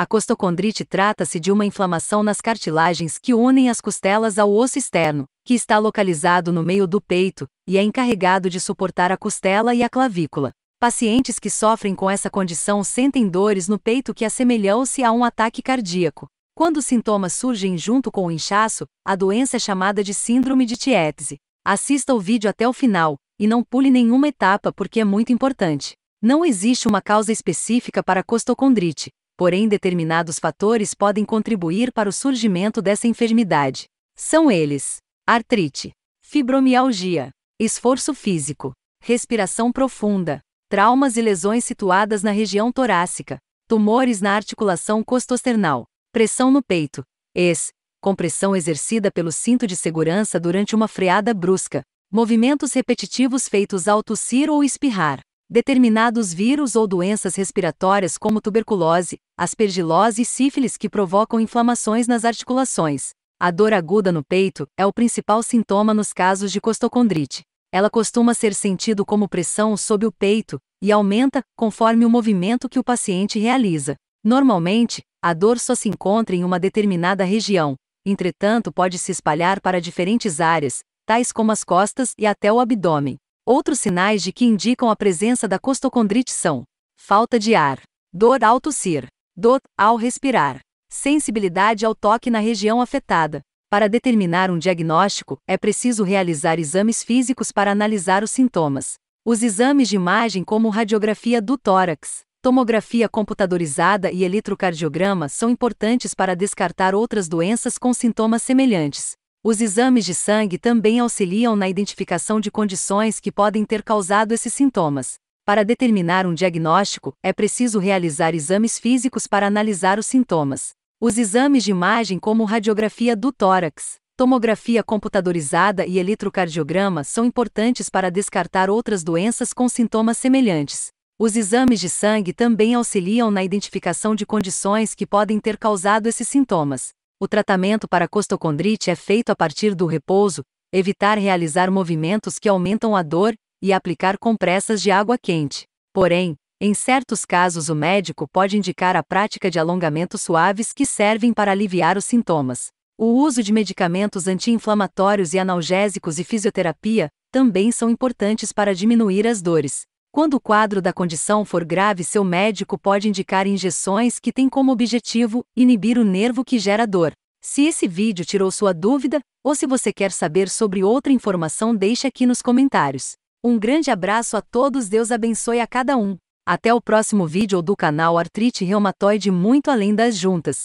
A costocondrite trata-se de uma inflamação nas cartilagens que unem as costelas ao osso externo, que está localizado no meio do peito e é encarregado de suportar a costela e a clavícula. Pacientes que sofrem com essa condição sentem dores no peito que assemelham-se a um ataque cardíaco. Quando os sintomas surgem junto com o inchaço, a doença é chamada de síndrome de Tietze. Assista o vídeo até o final e não pule nenhuma etapa porque é muito importante. Não existe uma causa específica para a costocondrite porém determinados fatores podem contribuir para o surgimento dessa enfermidade. São eles: artrite, fibromialgia, esforço físico, respiração profunda, traumas e lesões situadas na região torácica, tumores na articulação costosternal, pressão no peito, ex, compressão exercida pelo cinto de segurança durante uma freada brusca, movimentos repetitivos feitos ao tossir ou espirrar, Determinados vírus ou doenças respiratórias como tuberculose, aspergilose e sífilis que provocam inflamações nas articulações. A dor aguda no peito é o principal sintoma nos casos de costocondrite. Ela costuma ser sentido como pressão sob o peito e aumenta conforme o movimento que o paciente realiza. Normalmente, a dor só se encontra em uma determinada região, entretanto, pode se espalhar para diferentes áreas, tais como as costas e até o abdômen. Outros sinais de que indicam a presença da costocondrite são falta de ar, dor ao tossir, dor ao respirar, sensibilidade ao toque na região afetada. Para determinar um diagnóstico, é preciso realizar exames físicos para analisar os sintomas. Os exames de imagem, como radiografia do tórax, tomografia computadorizada e eletrocardiograma, são importantes para descartar outras doenças com sintomas semelhantes. Os exames de sangue também auxiliam na identificação de condições que podem ter causado esses sintomas. Para determinar um diagnóstico, é preciso realizar exames físicos para analisar os sintomas. Os exames de imagem, como radiografia do tórax, tomografia computadorizada e eletrocardiograma, são importantes para descartar outras doenças com sintomas semelhantes. Os exames de sangue também auxiliam na identificação de condições que podem ter causado esses sintomas. O tratamento para costocondrite é feito a partir do repouso, evitar realizar movimentos que aumentam a dor e aplicar compressas de água quente. Porém, em certos casos o médico pode indicar a prática de alongamentos suaves que servem para aliviar os sintomas. O uso de medicamentos anti-inflamatórios e analgésicos e fisioterapia também são importantes para diminuir as dores. Quando o quadro da condição for grave, seu médico pode indicar injeções que têm como objetivo inibir o nervo que gera dor. Se esse vídeo tirou sua dúvida, ou se você quer saber sobre outra informação, deixe aqui nos comentários. Um grande abraço a todos, Deus abençoe a cada um. Até o próximo vídeo do canal Artrite Reumatoide Muito Além das Juntas.